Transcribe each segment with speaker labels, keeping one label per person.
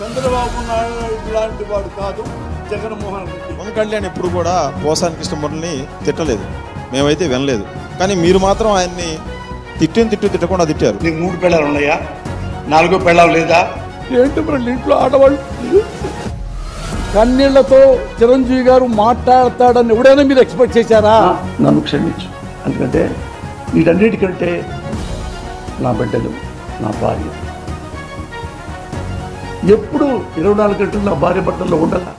Speaker 1: చంద్రబాబు నాయుడు లాంటి వాడు కాదు జగన్మోహన్ రెడ్డి పవన్ కళ్యాణ్ ఎప్పుడు కూడా పోసాని కృష్ణమూర్తిని తిట్టలేదు మేమైతే వినలేదు కానీ మీరు మాత్రం ఆయన్ని తిట్టిన తిట్టు తిట్టకుండా తిట్టారు నీకు మూడు పెళ్ళాలు ఉన్నాయా నాలుగో పెళ్ళాలు లేదా ఏంటి మరి ఇంట్లో ఆడవాళ్ళు కన్నీళ్లతో చిరంజీవి గారు మాట్లాడతాడని ఎవడైనా మీరు ఎక్స్పెక్ట్ చేశారా నన్ను క్షమించు ఎందుకంటే వీటన్నిటికంటే నా బిడ్డలు నా భార్య ఎప్పుడు ఇరవై నాలుగు గంటలు నా భార్య భర్తల్లో ఉండగా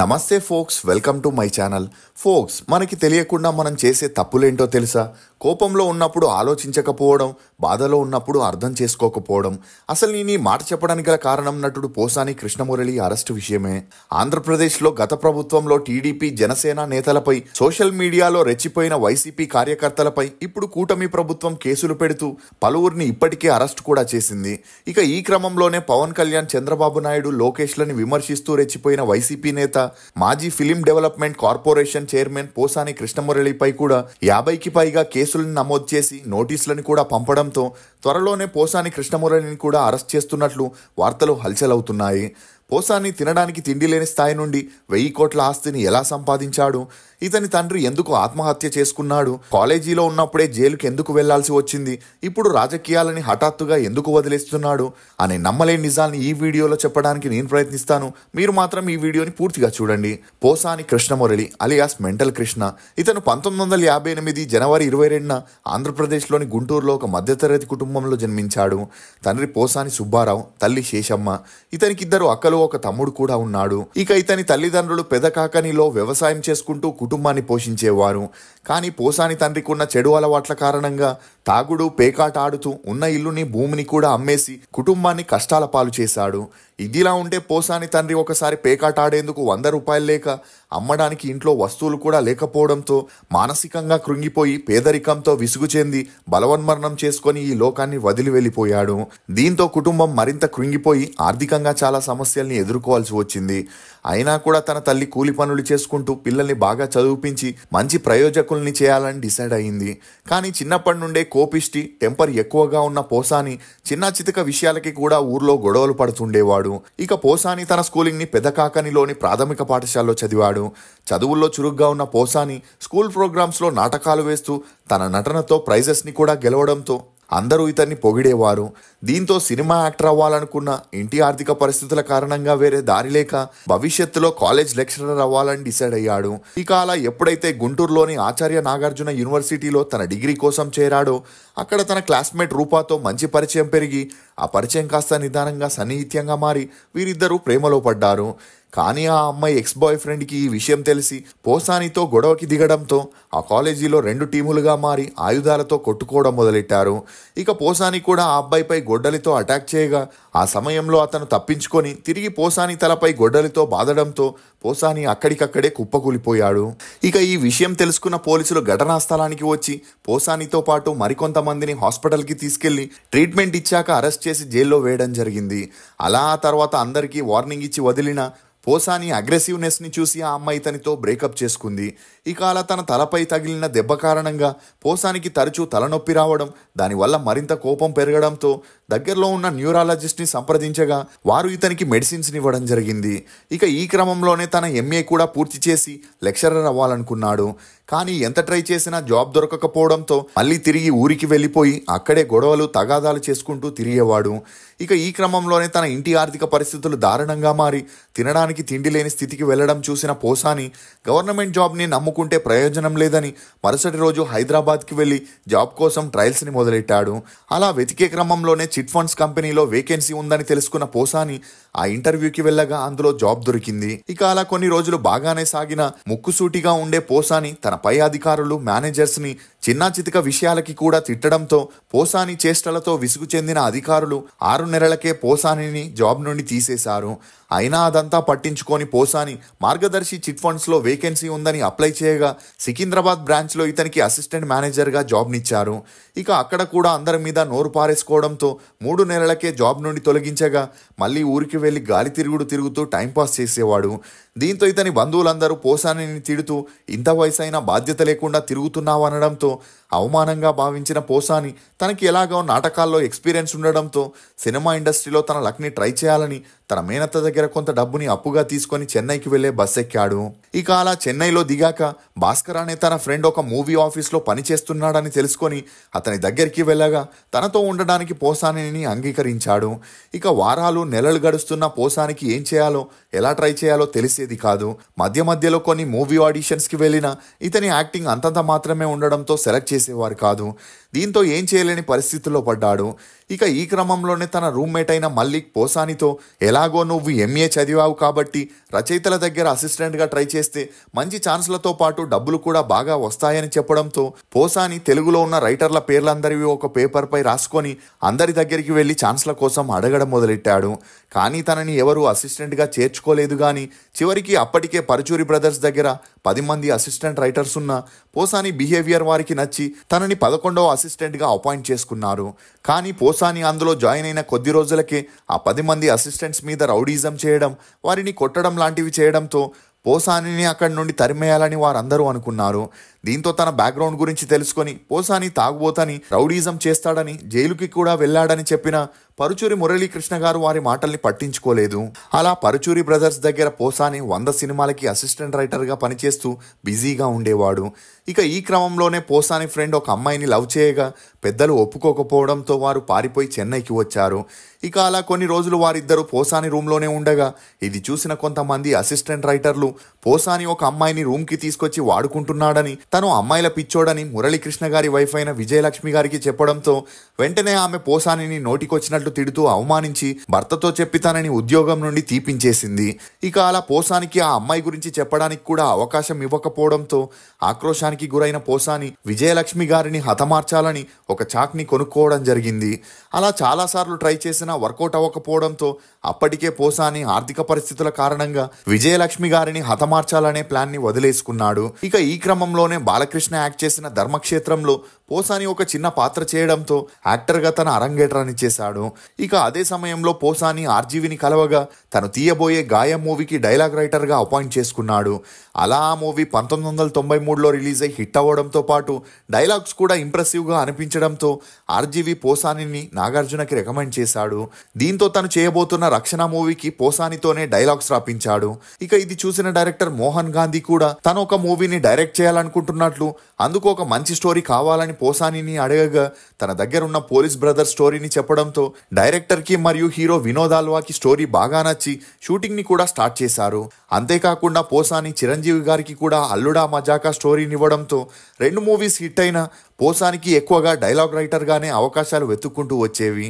Speaker 1: నమస్తే folks welcome to my channel folks మనకి తెలియకుండా మనం చేసే తప్పులేంటో తెలుసా కోపంలో ఉన్నప్పుడు ఆలోచించకపోవడం బాధలో ఉన్నప్పుడు అర్థం చేసుకోకపోవడం అసలు నేను ఈ మాట చెప్పడానికి గల కారణం నటుడు పోసాని కృష్ణమురళి అరెస్టు విషయమే ఆంధ్రప్రదేశ్లో గత ప్రభుత్వంలో టీడీపీ జనసేన నేతలపై సోషల్ మీడియాలో రెచ్చిపోయిన వైసీపీ కార్యకర్తలపై ఇప్పుడు కూటమి ప్రభుత్వం కేసులు పెడుతూ పలువురిని ఇప్పటికే అరెస్ట్ కూడా చేసింది ఇక ఈ క్రమంలోనే పవన్ కళ్యాణ్ చంద్రబాబు నాయుడు లోకేష్లని విమర్శిస్తూ రెచ్చిపోయిన వైసీపీ నేత మాజీ film development corporation chairman Posani కృష్ణమురళిపై కూడా యాభైకి పైగా కేసులను నమోదు చేసి నోటీసులను కూడా పంపడంతో త్వరలోనే పోసాని కృష్ణమురళిని కూడా అరెస్ట్ చేస్తున్నట్లు వార్తలు హల్చలవుతున్నాయి పోసాని తినడానికి తిండి లేని స్థాయి నుండి వెయ్యి కోట్ల ఆస్తిని ఎలా సంపాదించాడు ఇతని తండ్రి ఎందుకు ఆత్మహత్య చేసుకున్నాడు కాలేజీలో ఉన్నప్పుడే జైలుకి ఎందుకు వెళ్లాల్సి వచ్చింది ఇప్పుడు రాజకీయాలని హఠాత్తుగా ఎందుకు వదిలేస్తున్నాడు అనే నమ్మలేని నిజాల్ని ఈ వీడియోలో చెప్పడానికి నేను ప్రయత్నిస్తాను మీరు మాత్రం ఈ వీడియోని పూర్తిగా చూడండి పోసాని కృష్ణమురళి అలియాస్ మెంటల్ కృష్ణ ఇతను పంతొమ్మిది వందల యాభై ఎనిమిది జనవరి ఇరవై రెండున ఆంధ్రప్రదేశ్లోని గుంటూరులో ఒక మధ్యతరగతి కుటుంబంలో జన్మించాడు తండ్రి పోసాని సుబ్బారావు తల్లి శేషమ్మ ఇతనికి ఇద్దరు అక్కలు ఒక తమ్ముడు కూడా ఉన్నాడు ఇక ఇతని తల్లిదండ్రులు పెదకాకనిలో వ్యవసాయం చేసుకుంటూ కుటుంబాన్ని పోషించేవారు కానీ పోసాని తండ్రికున్న చెడు అలవాట్ల కారణంగా తాగుడు పేకాట ఆడుతూ ఉన్న ఇల్లుని భూమిని కూడా అమ్మేసి కుటుంబాన్ని కష్టాల పాలు చేశాడు ఇదిలా ఉంటే పోసాని తండ్రి ఒకసారి పేకాట ఆడేందుకు వంద రూపాయలు లేక అమ్మడానికి ఇంట్లో వస్తువులు కూడా లేకపోవడంతో మానసికంగా కృంగిపోయి పేదరికంతో విసుగు చెంది బలవన్మరణం చేసుకొని ఈ లోకాన్ని వదిలి వెళ్ళిపోయాడు దీంతో కుటుంబం మరింత కృంగిపోయి ఆర్థికంగా చాలా సమస్యల్ని ఎదుర్కోవాల్సి వచ్చింది అయినా కూడా తన తల్లి కూలి పనులు చేసుకుంటూ పిల్లల్ని బాగా చదివిపించి మంచి ప్రయోజకుల్ని చేయాలని డిసైడ్ అయింది కానీ చిన్నప్పటి నుండే కోపిష్టి టెంపర్ ఎక్కువగా ఉన్న పోసాని చిన్న చితక విషయాలకి కూడా ఊర్లో గొడవలు పడుతుండేవాడు ఇక పోసాని తన స్కూలింగ్ని పెదకాకనిలోని ప్రాథమిక పాఠశాలలో చదివాడు చదువుల్లో చురుగ్గా ఉన్న పోసాని స్కూల్ ప్రోగ్రామ్స్లో నాటకాలు వేస్తూ తన నటనతో ప్రైజెస్ని కూడా గెలవడంతో అందరూ ఇతన్ని పొగిడేవారు దీంతో సినిమా యాక్టర్ అవ్వాలనుకున్న ఇంటి ఆర్థిక పరిస్థితుల కారణంగా వేరే దారి లేక భవిష్యత్తులో కాలేజ్ లెక్చరర్ అవ్వాలని డిసైడ్ అయ్యాడు ఇక అలా ఎప్పుడైతే గుంటూరులోని ఆచార్య నాగార్జున యూనివర్సిటీలో తన డిగ్రీ కోసం చేరాడో అక్కడ తన క్లాస్మేట్ రూపాతో మంచి పరిచయం పెరిగి ఆ పరిచయం కాస్త నిదానంగా సన్నిహిత్యంగా మారి వీరిద్దరూ ప్రేమలో పడ్డారు కానీ ఆ అమ్మాయి ఎక్స్ బాయ్ ఫ్రెండ్కి ఈ విషయం తెలిసి పోసానితో గొడవకి దిగడంతో ఆ కాలేజీలో రెండు టీములుగా మారి ఆయుధాలతో కొట్టుకోవడం మొదలెట్టారు ఇక పోసాని కూడా ఆ అబ్బాయిపై గొడ్డలితో అటాక్ చేయగా ఆ సమయంలో అతను తప్పించుకొని తిరిగి పోసాని తలపై గొడ్డలితో బాధడంతో పోసాని అక్కడికక్కడే కుప్పకూలిపోయాడు ఇక ఈ విషయం తెలుసుకున్న పోలీసులు ఘటనా స్థలానికి వచ్చి పోసానితో పాటు మరికొంతమందిని హాస్పిటల్కి తీసుకెళ్లి ట్రీట్మెంట్ ఇచ్చాక అరెస్ట్ చేసి జైల్లో వేయడం జరిగింది అలా ఆ తర్వాత అందరికీ వార్నింగ్ ఇచ్చి వదిలిన పోసాని అగ్రెసివ్నెస్ని చూసి ఆ అమ్మాయి ఇతనితో బ్రేకప్ చేసుకుంది ఇక అలా తన తలపై తగిలిన దెబ్బ కారణంగా పోసానికి తరచూ తలనొప్పి రావడం దానివల్ల మరింత కోపం పెరగడంతో దగ్గరలో ఉన్న న్యూరాలజిస్ట్ని సంప్రదించగా వారు ఇతనికి మెడిసిన్స్ ఇవ్వడం జరిగింది ఇక ఈ క్రమంలోనే తన ఎంఏ కూడా పూర్తి చేసి లెక్చరర్ అవ్వాలనుకున్నాడు కానీ ఎంత ట్రై చేసినా జాబ్ దొరకకపోవడంతో మళ్ళీ తిరిగి ఊరికి వెళ్ళిపోయి అక్కడే గొడవలు తగాదాలు చేసుకుంటూ తిరిగేవాడు ఇక ఈ క్రమంలోనే తన ఇంటి ఆర్థిక పరిస్థితులు దారుణంగా మారి తినడానికి తిండి లేని స్థితికి వెళ్లడం చూసిన పోసాని గవర్నమెంట్ జాబ్ని నమ్ముకుంటే ప్రయోజనం లేదని మరుసటి రోజు హైదరాబాద్కి వెళ్ళి జాబ్ కోసం ట్రయల్స్ని మొదలెట్టాడు అలా వెతికే క్రమంలోనే చిట్ ఫండ్స్ కంపెనీలో వేకెన్సీ ఉందని తెలుసుకున్న పోసాని ఆ ఇంటర్వ్యూకి వెళ్ళగా అందులో జాబ్ దొరికింది ఇక అలా కొన్ని రోజులు బాగానే సాగిన ముక్కుసూటిగా ఉండే పోసాని తన పై అధికారులు మేనేజర్స్ని చిన్నాచితిక విషయాలకి కూడా తిట్టడంతో పోసాని చేష్టలతో విసుగు చెందిన అధికారులు ఆరు నెలలకే పోసానిని జాబ్ నుండి తీసేశారు అయినా అదంతా పట్టించుకొని పోసాని మార్గదర్శి చిట్ ఫండ్స్లో వేకెన్సీ ఉందని అప్లై చేయగా సికింద్రాబాద్ బ్రాంచ్లో ఇతనికి అసిస్టెంట్ మేనేజర్గా జాబ్నిచ్చారు ఇక అక్కడ కూడా అందరి మీద నోరు పారేసుకోవడంతో మూడు నెలలకే జాబ్ నుండి తొలగించగా మళ్ళీ ఊరికి వెళ్ళి గాలి తిరుగుడు తిరుగుతూ టైంపాస్ చేసేవాడు దీంతో ఇతని బంధువులందరూ పోసానిని తిడుతూ ఇంత వయసైనా బాధ్యత లేకుండా తిరుగుతున్నావు అనడంతో అవమానంగా భావించిన పోసాని తనకి ఎలాగో నాటకాల్లో ఎక్స్పీరియన్స్ ఉండడంతో సినిమా ఇండస్ట్రీలో తన లక్ని ట్రై చేయాలని తన మేనత్త దగ్గర కొంత డబ్బుని అప్పుగా తీసుకొని చెన్నైకి వెళ్లే బస్ ఎక్కాడు ఇక అలా చెన్నైలో దిగాక భాస్కర్ అనే తన ఫ్రెండ్ ఒక మూవీ ఆఫీస్లో పనిచేస్తున్నాడని తెలుసుకొని అతని దగ్గరికి వెళ్ళగా తనతో ఉండడానికి పోసానిని అంగీకరించాడు ఇక వారాలు నెలలు గడుస్తున్న పోసానికి ఏం చేయాలో ఎలా ట్రై చేయాలో తెలిసేది కాదు మధ్య మధ్యలో కొన్ని మూవీ ఆడిషన్స్కి వెళ్ళినా ఇతని యాక్టింగ్ అంతంత మాత్రమే ఉండడంతో సెలెక్ట్ É o arcado దీంతో ఏం చేయలేని పరిస్థితుల్లో పడ్డాడు ఇక ఈ క్రమంలోనే తన రూమ్మేట్ అయిన మల్లిక్ పోసానితో ఎలాగో నువ్వు ఎంఏ చదివావు కాబట్టి రచయితల దగ్గర అసిస్టెంట్గా ట్రై చేస్తే మంచి ఛాన్స్లతో పాటు డబ్బులు కూడా బాగా వస్తాయని చెప్పడంతో పోసాని తెలుగులో ఉన్న రైటర్ల పేర్లందరివి ఒక పేపర్పై రాసుకొని అందరి దగ్గరికి వెళ్ళి ఛాన్స్ల కోసం అడగడం మొదలెట్టాడు కానీ తనని ఎవరూ అసిస్టెంట్గా చేర్చుకోలేదు కానీ చివరికి అప్పటికే పరుచూరి బ్రదర్స్ దగ్గర పది మంది అసిస్టెంట్ రైటర్స్ ఉన్న పోసాని బిహేవియర్ వారికి నచ్చి తనని పదకొండవ అసిస్టెంట్గా అపాయింట్ చేసుకున్నారు కానీ పోసాని అందులో జాయిన్ అయిన కొద్ది రోజులకే ఆ పది మంది అసిస్టెంట్స్ మీద రౌడీజం చేయడం వారిని కొట్టడం లాంటివి చేయడంతో పోసానిని అక్కడి నుండి తరిమేయాలని వారందరూ అనుకున్నారు దీంతో తన బ్యాక్గ్రౌండ్ గురించి తెలుసుకొని పోసాని తాగుబోతని రౌడీజం చేస్తాడని జైలుకి కూడా వెళ్లాడని చెప్పిన పరుచూరి మురళీకృష్ణ గారు వారి మాటల్ని పట్టించుకోలేదు అలా పరుచూరి బ్రదర్స్ దగ్గర పోసాని వంద సినిమాలకి అసిస్టెంట్ రైటర్గా పనిచేస్తూ బిజీగా ఉండేవాడు ఇక ఈ క్రమంలోనే పోసాని ఫ్రెండ్ ఒక అమ్మాయిని లవ్ చేయగా పెద్దలు ఒప్పుకోకపోవడంతో వారు పారిపోయి చెన్నైకి వచ్చారు ఇక అలా కొన్ని రోజులు వారిద్దరూ పోసాని రూమ్లోనే ఉండగా ఇది చూసిన కొంతమంది అసిస్టెంట్ రైటర్లు పోసాని ఒక అమ్మాయిని రూమ్కి తీసుకొచ్చి వాడుకుంటున్నాడని తను అమ్మాయిల పిచ్చోడని మురళీకృష్ణ గారి వైఫ్ అయిన విజయలక్ష్మి గారికి చెప్పడంతో వెంటనే ఆమె పోసానిని నోటికొచ్చినట్లు తిడుతూ అవమానించి భర్తతో చెప్పి తనని ఉద్యోగం నుండి తీపించేసింది ఇక అలా పోసానికి ఆ అమ్మాయి గురించి చెప్పడానికి కూడా అవకాశం ఇవ్వకపోవడంతో ఆక్రోశానికి గురైన పోసాని విజయలక్ష్మి గారిని హతమార్చాలని ఒక చాక్ని కొనుక్కోవడం జరిగింది అలా చాలాసార్లు ట్రై చేసినా వర్కౌట్ అవ్వకపోవడంతో అప్పటికే పోసాని ఆర్థిక పరిస్థితుల కారణంగా విజయలక్ష్మి గారిని హతమార్చాలనే ప్లాన్ని వదిలేసుకున్నాడు ఇక ఈ క్రమంలోనే బాలకృష్ణ యాక్ట్ చేసిన ధర్మక్షేత్రంలో పోసాని ఒక చిన్న పాత్ర చేయడంతో యాక్టర్గా తన అరంగేట్రాన్ని చేశాడు ఇక అదే సమయంలో పోసాని ఆర్జీవిని కలవగా తను తీయబోయే గాయం మూవీకి డైలాగ్ రైటర్గా అపాయింట్ చేసుకున్నాడు అలా ఆ మూవీ పంతొమ్మిది వందల తొంభై మూడులో రిలీజ్ అయ్యి హిట్ అవ్వడంతో పాటు డైలాగ్స్ కూడా ఇంప్రెసివ్గా అనిపించడంతో ఆర్జీవి పోసానిని నాగార్జునకి రికమెండ్ చేశాడు దీంతో తను చేయబోతున్న రక్షణ మూవీకి పోసానితోనే డైలాగ్స్ రాపించాడు ఇక ఇది చూసిన డైరెక్టర్ మోహన్ గాంధీ కూడా తను ఒక మూవీని డైరెక్ట్ చేయాలనుకుంటున్నట్లు అందుకు ఒక మంచి స్టోరీ కావాలని పోసానిని అడగగా తన దగ్గరున్న పోలీస్ బ్రదర్ స్టోరీని చెప్పడంతో డైరెక్టర్కి మరియు హీరో వినోద్ ఆల్వాకి స్టోరీ బాగా నచ్చి షూటింగ్ని కూడా స్టార్ట్ చేశారు అంతేకాకుండా పోసాని చిరంజీవి గారికి కూడా అల్లుడా మజాకా స్టోరీనివ్వడంతో రెండు మూవీస్ హిట్ అయినా పోసానికి ఎక్కువగా డైలాగ్ రైటర్గానే అవకాశాలు వెతుక్కుంటూ వచ్చేవి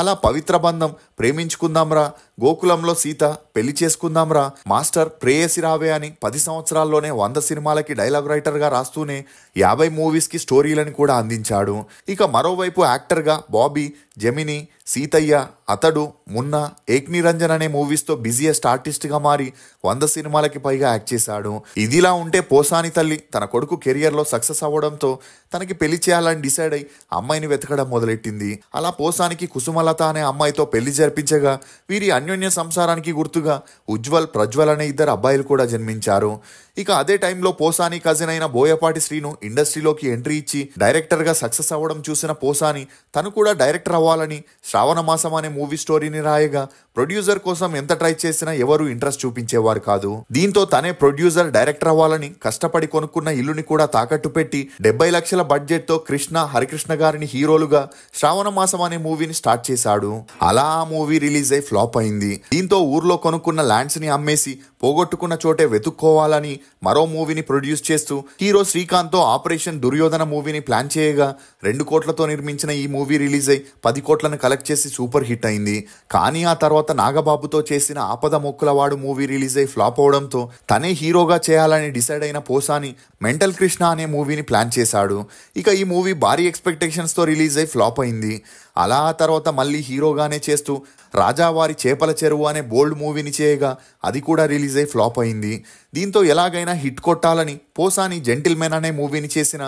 Speaker 1: అలా పవిత్ర బంధం ప్రేమించుకుందాంరా గోకులంలో సీత పెళ్లి చేసుకుందాంరా మాస్టర్ ప్రేయసి రావే అని పది సంవత్సరాల్లోనే వంద సినిమాలకి డైలాగ్ రైటర్గా రాస్తూనే యాభై మూవీస్కి స్టోరీలను కూడా అందించాడు ఇక మరోవైపు యాక్టర్గా బాబీ జమిని సీతయ్య అతడు మున్న ఏక్నిరంజన్ అనే మూవీస్తో బిజీయెస్ట్ ఆర్టిస్ట్గా మారి వంద సినిమాలకి పైగా యాక్ట్ చేశాడు ఇదిలా ఉంటే పోసాని తల్లి తన కొడుకు కెరియర్లో సక్సెస్ అవ్వడంతో తనకి పెళ్లి చేయాలని డిసైడ్ అయి అమ్మాయిని వెతకడం మొదలెట్టింది అలా పోసానికి కుసుమలత అనే అమ్మాయితో పెళ్లి జరిపించగా వీరి అన్యోన్య సంసారానికి గుర్తుగా ఉజ్వల్ ప్రజ్వల్ అనే ఇద్దరు అబ్బాయిలు కూడా జన్మించారు ఇక అదే టైంలో పోసాని కజిన్ అయిన బోయపాటి శ్రీను ఇండస్ట్రీలోకి ఎంట్రీ ఇచ్చి డైరెక్టర్గా సక్సెస్ అవ్వడం చూసిన పోసాని తను కూడా డైరెక్టర్ అవ్వాలని శ్రావణ మాసం అనే మూవీ స్టోరీని రాయగా ప్రొడ్యూసర్ కోసం ఎంత ట్రై చేసినా ఎవరు ఇంట్రెస్ట్ చూపించేవారు కాదు దీంతో తనే ప్రొడ్యూసర్ డైరెక్టర్ అవ్వాలని కష్టపడి కొనుక్కున్న ఇల్లుని కూడా తాకట్టు పెట్టి డెబ్బై లక్షల బడ్జెట్ తో కృష్ణ హరికృష్ణ గారిని హీరోలుగా శ్రావణ మాసం అనే మూవీని స్టార్ట్ చేశాడు అలా ఆ మూవీ రిలీజ్ అయి ఫ్లాప్ అయింది దీంతో ఊర్లో కొనుక్కున్న ల్యాండ్స్ ని అమ్మేసి పోగొట్టుకున్న చోటే వెతుక్కోవాలని మరో మూవీని ప్రొడ్యూస్ చేస్తూ హీరో శ్రీకాంత్తో ఆపరేషన్ దుర్యోధన మూవీని ప్లాన్ చేయగా రెండు కోట్లతో నిర్మించిన ఈ మూవీ రిలీజ్ అయి పది కోట్లను కలెక్ట్ చేసి సూపర్ హిట్ అయింది కానీ ఆ తర్వాత నాగబాబుతో చేసిన ఆపద మొక్కులవాడు మూవీ రిలీజ్ అయి ఫ్లాప్ అవడంతో తనే హీరోగా చేయాలని డిసైడ్ అయిన పోసాని మెంటల్ కృష్ణ అనే మూవీని ప్లాన్ చేశాడు ఇక ఈ మూవీ భారీ ఎక్స్పెక్టేషన్స్తో రిలీజ్ అయి ఫ్లాప్ అయింది అలా తర్వాత మళ్ళీ హీరోగానే చేస్తూ రాజావారి చేపల చెరువు అనే బోల్డ్ మూవీని చేయగా అది కూడా రిలీజ్ అయి ఫ్లాప్ అయింది దీంతో ఎలాగైనా హిట్ కొట్టాలని పోసాని జెంటిల్మెన్ అనే మూవీని చేసిన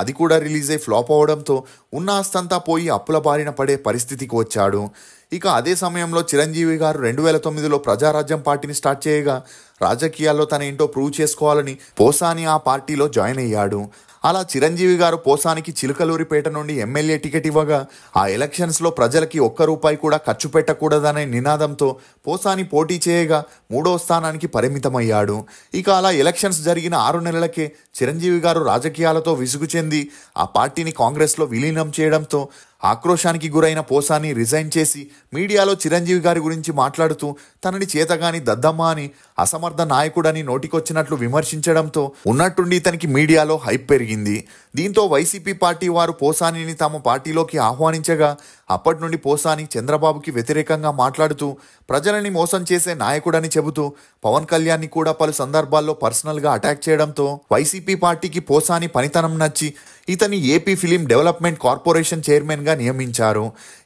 Speaker 1: అది కూడా రిలీజ్ అయి ఫ్లాప్ అవడంతో ఉన్న ఆస్తంతా పోయి అప్పుల బారిన పడే పరిస్థితికి వచ్చాడు ఇక అదే సమయంలో చిరంజీవి గారు రెండు వేల తొమ్మిదిలో ప్రజారాజ్యం పార్టీని స్టార్ట్ చేయగా రాజకీయాల్లో తన ఏంటో ప్రూవ్ చేసుకోవాలని పోసాని ఆ పార్టీలో జాయిన్ అయ్యాడు అలా చిరంజీవి గారు పోసానికి చిలుకలూరిపేట నుండి ఎమ్మెల్యే టికెట్ ఇవ్వగా ఆ ఎలక్షన్స్లో ప్రజలకి ఒక్క రూపాయి కూడా ఖర్చు పెట్టకూడదనే నినాదంతో పోసాని పోటీ చేయగా మూడో స్థానానికి పరిమితమయ్యాడు ఇక అలా ఎలక్షన్స్ జరిగిన ఆరు నెలల నెలలకే చిరంజీవి గారు రాజకీయాలతో విసుగు చెంది ఆ పార్టీని కాంగ్రెస్లో విలీనం చేయడంతో ఆక్రోశానికి గురైన పోసాని రిజైన్ చేసి మీడియాలో చిరంజీవి గారి గురించి మాట్లాడుతూ తనని చేతగాని దద్దమ్మ అని అసమర్థ నాయకుడని నోటికొచ్చినట్లు విమర్శించడంతో ఉన్నట్టుండి ఇతనికి మీడియాలో హైప్ పెరిగింది దీంతో వైసీపీ పార్టీ వారు పోసానిని తమ పార్టీలోకి ఆహ్వానించగా అప్పటి నుండి పోసాని చంద్రబాబుకి వ్యతిరేకంగా మాట్లాడుతూ ప్రజలని మోసం చేసే నాయకుడని చెబుతూ పవన్ కళ్యాణ్ని కూడా పలు సందర్భాల్లో పర్సనల్గా అటాక్ చేయడంతో వైసీపీ పార్టీకి పోసాని పనితనం నచ్చి ఇతని ఏపీ ఫిలిం డెవలప్మెంట్ కార్పొరేషన్ చైర్మన్గా నియమించారు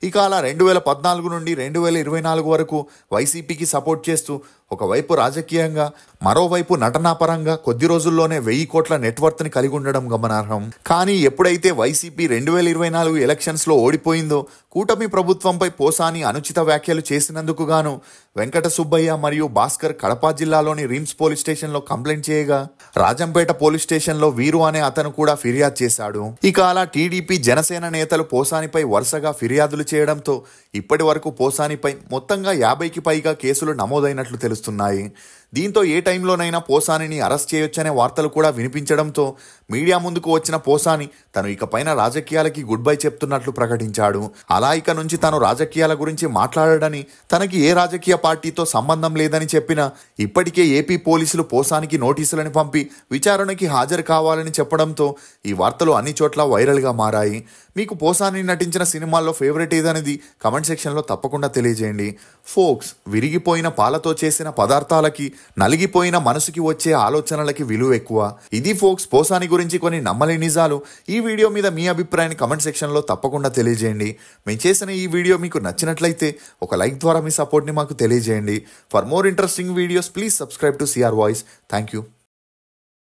Speaker 1: ఇక అలా రెండు వేల పద్నాలుగు నుండి రెండు వేల ఇరవై నాలుగు వరకు వైసీపీకి సపోర్ట్ చేస్తూ ఒకవైపు రాజకీయంగా మరోవైపు నటనాపరంగా కొద్ది రోజుల్లోనే వెయ్యి కోట్ల నెట్వర్త్ని కలిగి ఉండడం గమనార్హం కానీ ఎప్పుడైతే వైసీపీ రెండు వేల ఇరవై నాలుగు ఎలక్షన్స్లో ఓడిపోయిందో కూటమి ప్రభుత్వంపై పోసాని అనుచిత వ్యాఖ్యలు చేసినందుకు గాను వెంకట సుబ్బయ్య మరియు భాస్కర్ కడప జిల్లాలోని రిమ్స్ పోలీస్ స్టేషన్లో కంప్లైంట్ చేయగా రాజంపేట పోలీస్ స్టేషన్లో వీరు అనే అతను కూడా ఫిర్యాదు చేశాడు ఇక అలా టీడీపీ జనసేన నేతలు పోసానిపై వరుసగా ఫిర్యాదులు చేయడంతో ఇప్పటి వరకు పోసానిపై మొత్తంగా యాభైకి పైగా కేసులు నమోదైనట్లు తెలుసు ఏర్పరుస్తున్నాయి దీంతో ఏ టైంలోనైనా పోసానిని అరెస్ట్ చేయొచ్చనే వార్తలు కూడా వినిపించడంతో మీడియా ముందుకు వచ్చిన పోసాని తను ఇకపైన రాజకీయాలకి గుడ్ బై చెప్తున్నట్లు ప్రకటించాడు అలా ఇక నుంచి తాను రాజకీయాల గురించి మాట్లాడడని తనకి ఏ రాజకీయ పార్టీతో సంబంధం లేదని చెప్పినా ఇప్పటికే ఏపీ పోలీసులు పోసానికి నోటీసులను పంపి విచారణకి హాజరు కావాలని చెప్పడంతో ఈ వార్తలు అన్ని చోట్ల వైరల్గా మారాయి మీకు పోసాని నటించిన సినిమాల్లో ఫేవరెట్ ఏదనేది కమెంట్ సెక్షన్లో తప్పకుండా తెలియజేయండి ఫోక్స్ విరిగిపోయిన పాలతో చేసిన పదార్థాలకి నలిగిపోయిన మనసుకి వచ్చే ఆలోచనలకి విలువ ఎక్కువ ఇది ఫోక్స్ పోసాని గురించి కొన్ని నమ్మలే నిజాలు ఈ వీడియో మీద మీ అభిప్రాయాన్ని కమెంట్ సెక్షన్లో తప్పకుండా తెలియజేయండి మేము చేసిన ఈ వీడియో మీకు నచ్చినట్లయితే ఒక లైక్ ద్వారా మీ సపోర్ట్ని మాకు తెలియజేయండి for more interesting videos please subscribe to CR voice thank you